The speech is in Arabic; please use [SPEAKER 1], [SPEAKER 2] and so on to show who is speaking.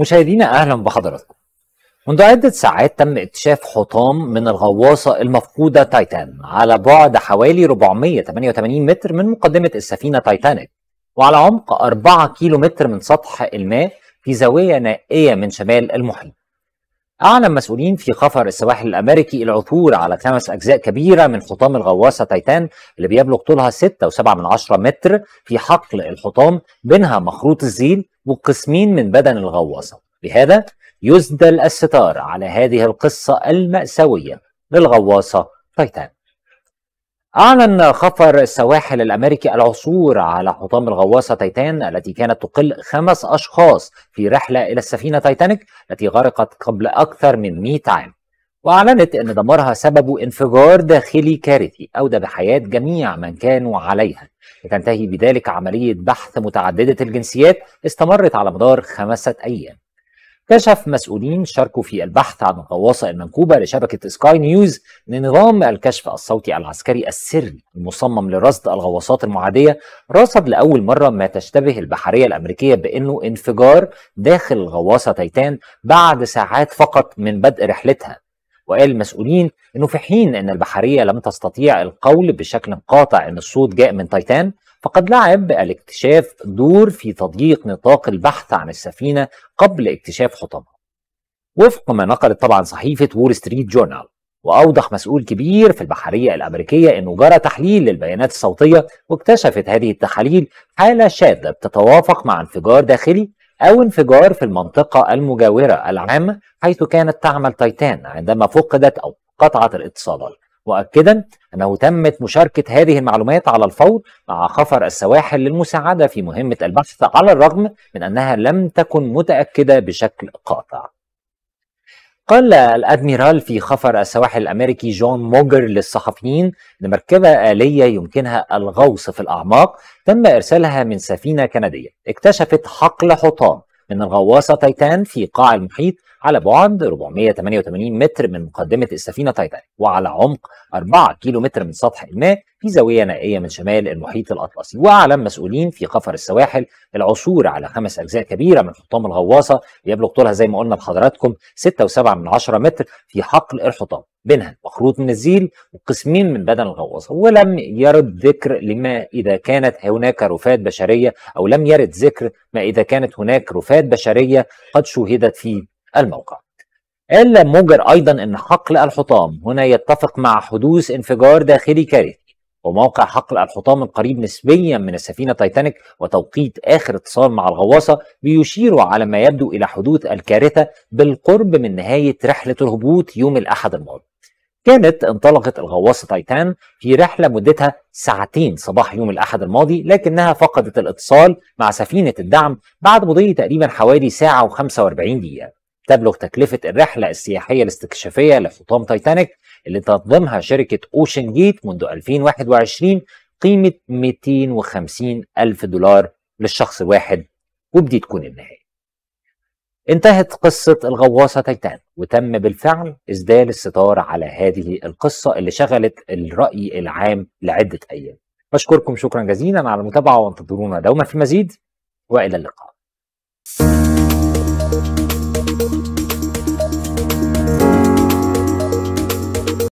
[SPEAKER 1] مشاهدينا اهلا بحضراتكم منذ عدة ساعات تم اكتشاف حطام من الغواصة المفقودة تايتان على بعد حوالي 488 متر من مقدمة السفينة تايتانيك وعلى عمق 4 كيلو متر من سطح الماء في زاوية نائية من شمال المحيط أعلن مسؤولين في خفر السواحل الأمريكي العثور على خمس أجزاء كبيرة من حطام الغواصة تايتان اللي بيبلغ طولها 6.7 متر في حقل الحطام بينها مخروط الزين وقسمين من بدن الغواصة بهذا يسدل الستار على هذه القصة المأساوية للغواصة تايتان أعلن خفر السواحل الأمريكي العثور على حطام الغواصة تايتان التي كانت تقل خمس أشخاص في رحلة إلى السفينة تايتانيك التي غرقت قبل أكثر من 100 عام وأعلنت أن دمارها سبب انفجار داخلي كارثي أودى بحياة جميع من كانوا عليها لتنتهي بذلك عملية بحث متعددة الجنسيات استمرت على مدار خمسة أيام كشف مسؤولين شاركوا في البحث عن الغواصة المنكوبة لشبكة سكاي نيوز لنظام الكشف الصوتي العسكري السري المصمم لرصد الغواصات المعادية رصد لأول مرة ما تشتبه البحرية الأمريكية بأنه انفجار داخل الغواصة تيتان بعد ساعات فقط من بدء رحلتها وقال المسؤولين انه في حين ان البحريه لم تستطيع القول بشكل قاطع ان الصوت جاء من تايتان فقد لعب الاكتشاف دور في تضييق نطاق البحث عن السفينة قبل اكتشاف حطمها وفق ما نقلت طبعا صحيفة وول ستريت جورنال وأوضح مسؤول كبير في البحرية الأمريكية أنه جرى تحليل للبيانات الصوتية واكتشفت هذه التحاليل حالة شاذة بتتوافق مع انفجار داخلي أو انفجار في المنطقة المجاورة العامة حيث كانت تعمل تايتان عندما فقدت أو قطعت الاتصالات مؤكدا أنه تمت مشاركة هذه المعلومات على الفور مع خفر السواحل للمساعدة في مهمة البحث على الرغم من أنها لم تكن متأكدة بشكل قاطع قال الأدميرال في خفر السواحل الأمريكي جون موجر للصحفيين أن مركبة آلية يمكنها الغوص في الأعماق تم إرسالها من سفينة كندية اكتشفت حقل حطام من الغواصة تايتان في قاع المحيط على بعد 488 متر من مقدمة السفينة تايتان وعلى عمق 4 كيلو متر من سطح الماء في زاوية نائية من شمال المحيط الأطلسي وأعلن مسؤولين في قفر السواحل العثور على خمس أجزاء كبيرة من حطام الغواصة يبلغ طولها زي ما قلنا لحضراتكم 6.7 متر في حقل الحطام بينها مخروط من الزيل وقسمين من بدن الغواصة ولم يرد ذكر لما إذا كانت هناك رفات بشرية أو لم يرد ذكر ما إذا كانت هناك رفات بشرية قد شوهدت في الموقع قال موجر أيضا أن حقل الحطام هنا يتفق مع حدوث انفجار داخلي كارثي وموقع حقل الحطام القريب نسبيا من السفينه تايتانيك وتوقيت اخر اتصال مع الغواصه بيشير على ما يبدو الى حدوث الكارثه بالقرب من نهايه رحله الهبوط يوم الاحد الماضي. كانت انطلقت الغواصة تايتان في رحلة مدتها ساعتين صباح يوم الأحد الماضي لكنها فقدت الاتصال مع سفينة الدعم بعد مضي تقريبا حوالي ساعة و45 دقيقة تبلغ تكلفة الرحلة السياحية الاستكشافية لحطام تايتانيك اللي تنظمها شركة أوشن جيت منذ 2021 قيمة 250 ألف دولار للشخص الواحد وبدي تكون النهاية انتهت قصة الغواصة تيتان وتم بالفعل إسدال الستار على هذه القصة اللي شغلت الرأي العام لعدة أيام بشكركم شكرا جزيلا على المتابعة وانتظرونا دوما في المزيد وإلى اللقاء thank you